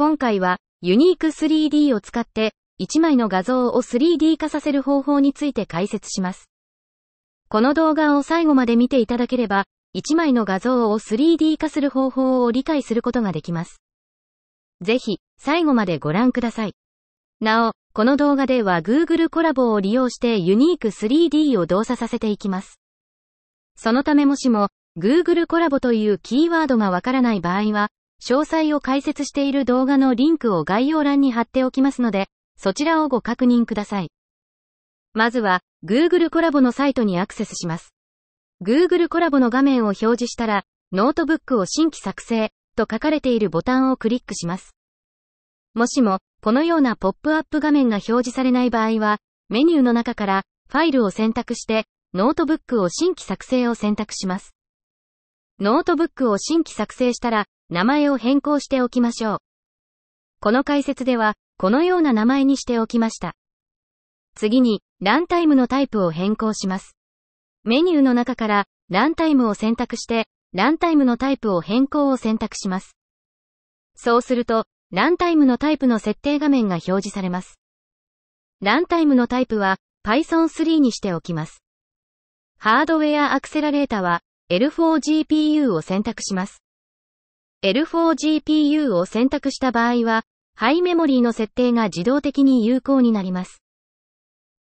今回は、ユニーク 3D を使って、1枚の画像を 3D 化させる方法について解説します。この動画を最後まで見ていただければ、1枚の画像を 3D 化する方法を理解することができます。ぜひ、最後までご覧ください。なお、この動画では Google コラボを利用してユニーク 3D を動作させていきます。そのためもしも、Google コラボというキーワードがわからない場合は、詳細を解説している動画のリンクを概要欄に貼っておきますので、そちらをご確認ください。まずは、Google コラボのサイトにアクセスします。Google コラボの画面を表示したら、ノートブックを新規作成と書かれているボタンをクリックします。もしも、このようなポップアップ画面が表示されない場合は、メニューの中からファイルを選択して、ノートブックを新規作成を選択します。ノートブックを新規作成したら、名前を変更しておきましょう。この解説では、このような名前にしておきました。次に、ランタイムのタイプを変更します。メニューの中から、ランタイムを選択して、ランタイムのタイプを変更を選択します。そうすると、ランタイムのタイプの設定画面が表示されます。ランタイムのタイプは、Python 3にしておきます。ハードウェアアクセラレータは、L4GPU を選択します。L4GPU を選択した場合は、ハイメモリーの設定が自動的に有効になります。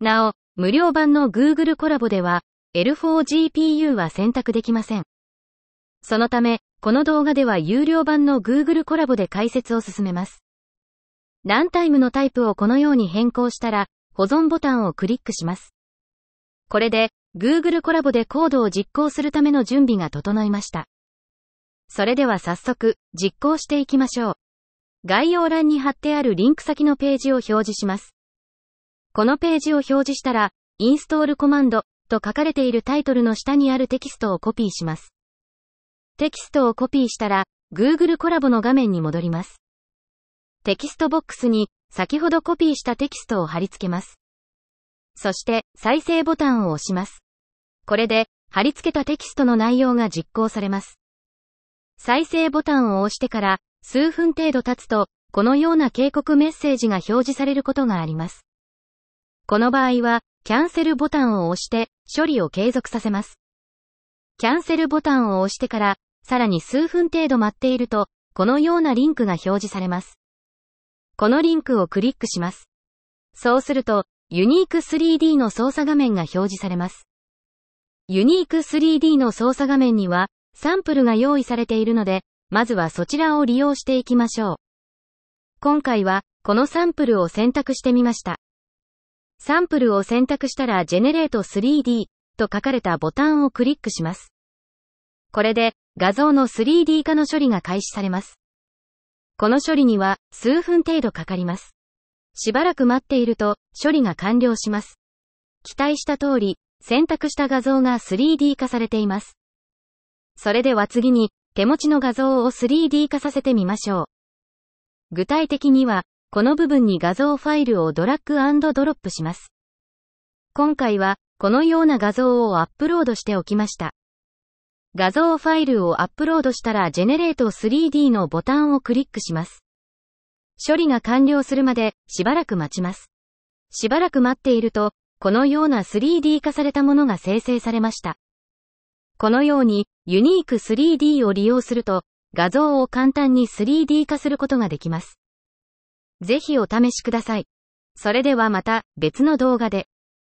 なお、無料版の Google コラボでは、L4GPU は選択できません。そのため、この動画では有料版の Google コラボで解説を進めます。ランタイムのタイプをこのように変更したら、保存ボタンをクリックします。これで、Google コラボでコードを実行するための準備が整いました。それでは早速、実行していきましょう。概要欄に貼ってあるリンク先のページを表示します。このページを表示したら、インストールコマンドと書かれているタイトルの下にあるテキストをコピーします。テキストをコピーしたら、Google コラボの画面に戻ります。テキストボックスに、先ほどコピーしたテキストを貼り付けます。そして、再生ボタンを押します。これで、貼り付けたテキストの内容が実行されます。再生ボタンを押してから数分程度経つと、このような警告メッセージが表示されることがあります。この場合は、キャンセルボタンを押して処理を継続させます。キャンセルボタンを押してから、さらに数分程度待っていると、このようなリンクが表示されます。このリンクをクリックします。そうすると、ユニーク 3D の操作画面が表示されます。ユニーク 3D の操作画面には、サンプルが用意されているので、まずはそちらを利用していきましょう。今回は、このサンプルを選択してみました。サンプルを選択したら Generate 3D と書かれたボタンをクリックします。これで、画像の 3D 化の処理が開始されます。この処理には、数分程度かかります。しばらく待っていると、処理が完了します。期待した通り、選択した画像が 3D 化されています。それでは次に、手持ちの画像を 3D 化させてみましょう。具体的には、この部分に画像ファイルをドラッグドロップします。今回は、このような画像をアップロードしておきました。画像ファイルをアップロードしたら Generate 3D のボタンをクリックします。処理が完了するまでしばらく待ちます。しばらく待っていると、このような 3D 化されたものが生成されました。このように、ユニーク 3D を利用すると、画像を簡単に 3D 化することができます。ぜひお試しください。それではまた別の動画で。